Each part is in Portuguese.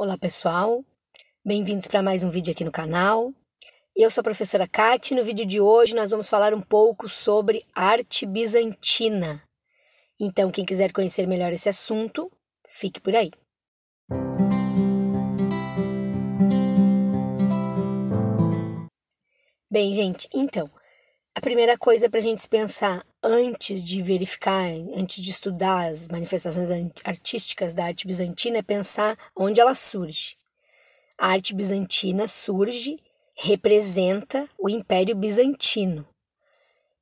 Olá pessoal, bem-vindos para mais um vídeo aqui no canal. Eu sou a professora Kate e no vídeo de hoje nós vamos falar um pouco sobre arte bizantina. Então, quem quiser conhecer melhor esse assunto, fique por aí. Bem, gente, então, a primeira coisa para a gente pensar antes de verificar, antes de estudar as manifestações artísticas da arte bizantina, é pensar onde ela surge. A arte bizantina surge, representa o Império Bizantino.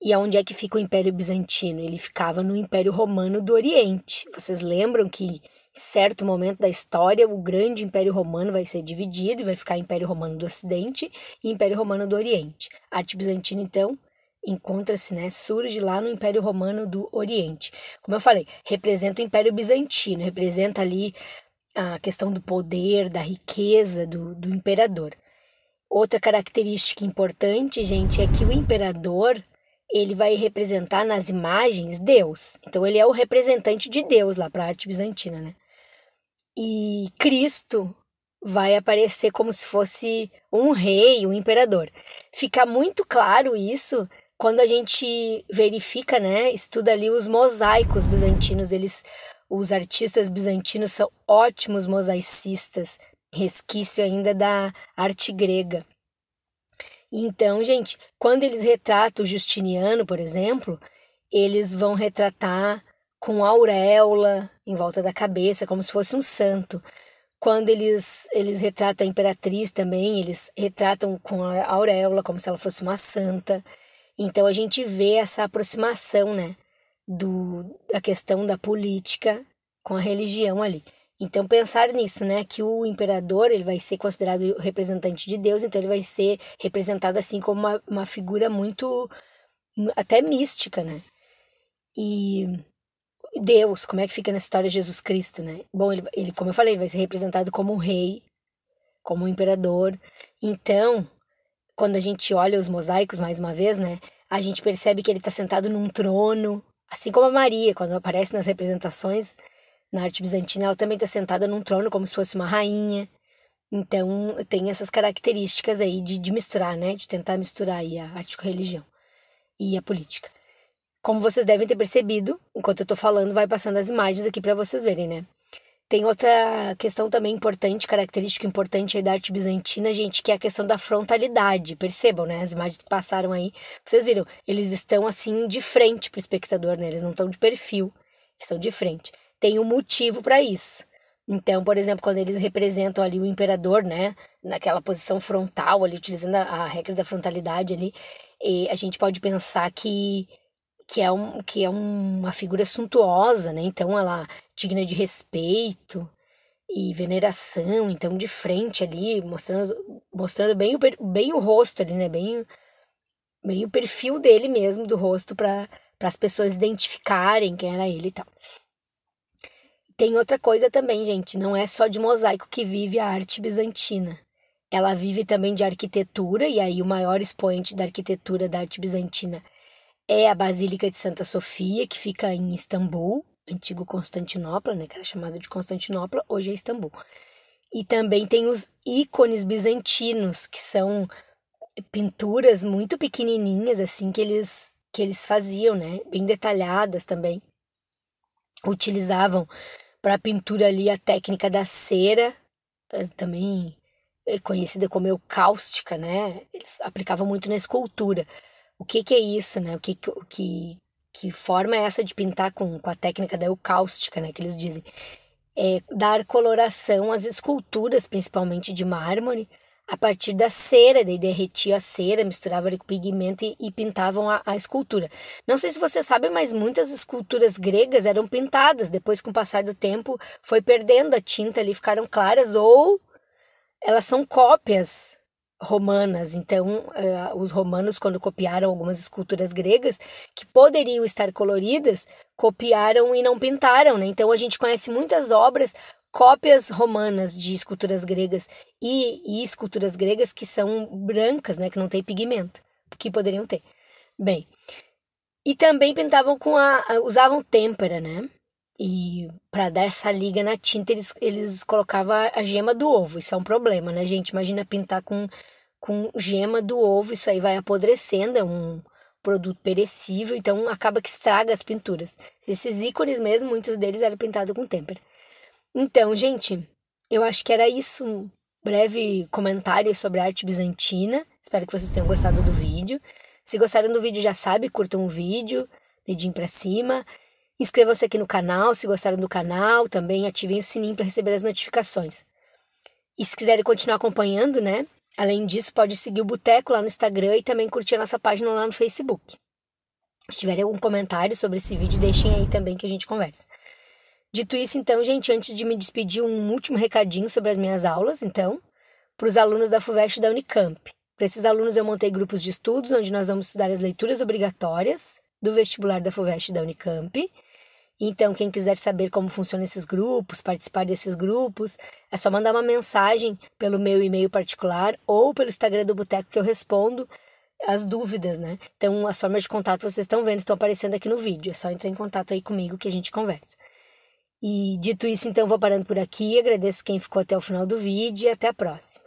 E aonde é que fica o Império Bizantino? Ele ficava no Império Romano do Oriente. Vocês lembram que em certo momento da história o grande Império Romano vai ser dividido e vai ficar Império Romano do Ocidente e Império Romano do Oriente. A arte bizantina então encontra-se, né, surge lá no Império Romano do Oriente. Como eu falei, representa o Império Bizantino, representa ali a questão do poder, da riqueza do, do imperador. Outra característica importante, gente, é que o imperador ele vai representar nas imagens Deus. Então ele é o representante de Deus lá para a arte bizantina, né? E Cristo vai aparecer como se fosse um rei, um imperador. Fica muito claro isso quando a gente verifica, né, estuda ali os mosaicos bizantinos, eles os artistas bizantinos são ótimos mosaicistas, resquício ainda da arte grega. Então, gente, quando eles retratam o Justiniano, por exemplo, eles vão retratar com auréola em volta da cabeça, como se fosse um santo. Quando eles, eles retratam a imperatriz também, eles retratam com a auréola, como se ela fosse uma santa. Então a gente vê essa aproximação, né, do, da questão da política com a religião ali. Então pensar nisso, né, que o imperador ele vai ser considerado o representante de Deus, então ele vai ser representado assim como uma, uma figura muito até mística, né? E Deus, como é que fica na história de Jesus Cristo, né? Bom, ele, ele como eu falei, ele vai ser representado como um rei, como um imperador. Então quando a gente olha os mosaicos mais uma vez, né? A gente percebe que ele está sentado num trono, assim como a Maria, quando aparece nas representações na arte bizantina, ela também está sentada num trono como se fosse uma rainha. Então, tem essas características aí de, de misturar, né? De tentar misturar aí a arte com a religião e a política. Como vocês devem ter percebido, enquanto eu estou falando, vai passando as imagens aqui para vocês verem, né? Tem outra questão também importante, característica importante aí da arte bizantina, gente, que é a questão da frontalidade. Percebam, né? As imagens que passaram aí, vocês viram, eles estão assim de frente para o espectador, né? Eles não estão de perfil, estão de frente. Tem um motivo para isso. Então, por exemplo, quando eles representam ali o imperador, né, naquela posição frontal ali, utilizando a, a regra da frontalidade ali, a gente pode pensar que que é, um, que é uma figura suntuosa, né? Então ela digna de respeito e veneração, então de frente ali, mostrando, mostrando bem, o, bem o rosto ali, né? Bem, bem o perfil dele mesmo, do rosto, para as pessoas identificarem quem era ele e tal. Tem outra coisa também, gente, não é só de mosaico que vive a arte bizantina. Ela vive também de arquitetura, e aí o maior expoente da arquitetura da arte bizantina é a Basílica de Santa Sofia, que fica em Istambul, antigo Constantinopla, né, que era chamado de Constantinopla, hoje é Istambul. E também tem os ícones bizantinos, que são pinturas muito pequenininhas assim que eles que eles faziam, né, bem detalhadas também. Utilizavam para pintura ali a técnica da cera, eh, também eh, conhecida como eucáustica, né? Eles aplicavam muito na escultura o que, que é isso, né? O que, que, que, que forma é essa de pintar com, com a técnica da eucáustica, né? Que eles dizem. É dar coloração às esculturas, principalmente de mármore, a partir da cera, daí derretia a cera, misturava com pigmento e, e pintavam a, a, escultura. Não sei se você sabe, mas muitas esculturas gregas eram pintadas, depois com o passar do tempo foi perdendo a tinta ali, ficaram claras, ou elas são cópias romanas. Então, uh, os romanos, quando copiaram algumas esculturas gregas que poderiam estar coloridas, copiaram e não pintaram. Né? Então, a gente conhece muitas obras cópias romanas de esculturas gregas e, e esculturas gregas que são brancas, né, que não tem pigmento, que poderiam ter. Bem, e também pintavam com a usavam têmpera, né? E para dar essa liga na tinta, eles, eles colocavam a gema do ovo. Isso é um problema, né, gente? Imagina pintar com, com gema do ovo, isso aí vai apodrecendo, é um produto perecível, então acaba que estraga as pinturas. Esses ícones mesmo, muitos deles eram pintados com têmpera. Então, gente, eu acho que era isso. Um breve comentário sobre a arte bizantina. Espero que vocês tenham gostado do vídeo. Se gostaram do vídeo, já sabe, curtam o vídeo, dedinho para cima. Inscreva-se aqui no canal, se gostaram do canal, também ativem o sininho para receber as notificações. E se quiserem continuar acompanhando, né? Além disso, pode seguir o Boteco lá no Instagram e também curtir a nossa página lá no Facebook. Se tiverem algum comentário sobre esse vídeo, deixem aí também que a gente conversa. Dito isso, então, gente, antes de me despedir, um último recadinho sobre as minhas aulas, então, para os alunos da FUVEST da Unicamp. Para esses alunos, eu montei grupos de estudos, onde nós vamos estudar as leituras obrigatórias do vestibular da FUVEST da Unicamp então, quem quiser saber como funcionam esses grupos, participar desses grupos, é só mandar uma mensagem pelo meu e-mail particular ou pelo Instagram do Boteco que eu respondo as dúvidas, né? Então, as formas de contato vocês estão vendo, estão aparecendo aqui no vídeo. É só entrar em contato aí comigo que a gente conversa. E dito isso, então, vou parando por aqui. Agradeço quem ficou até o final do vídeo e até a próxima.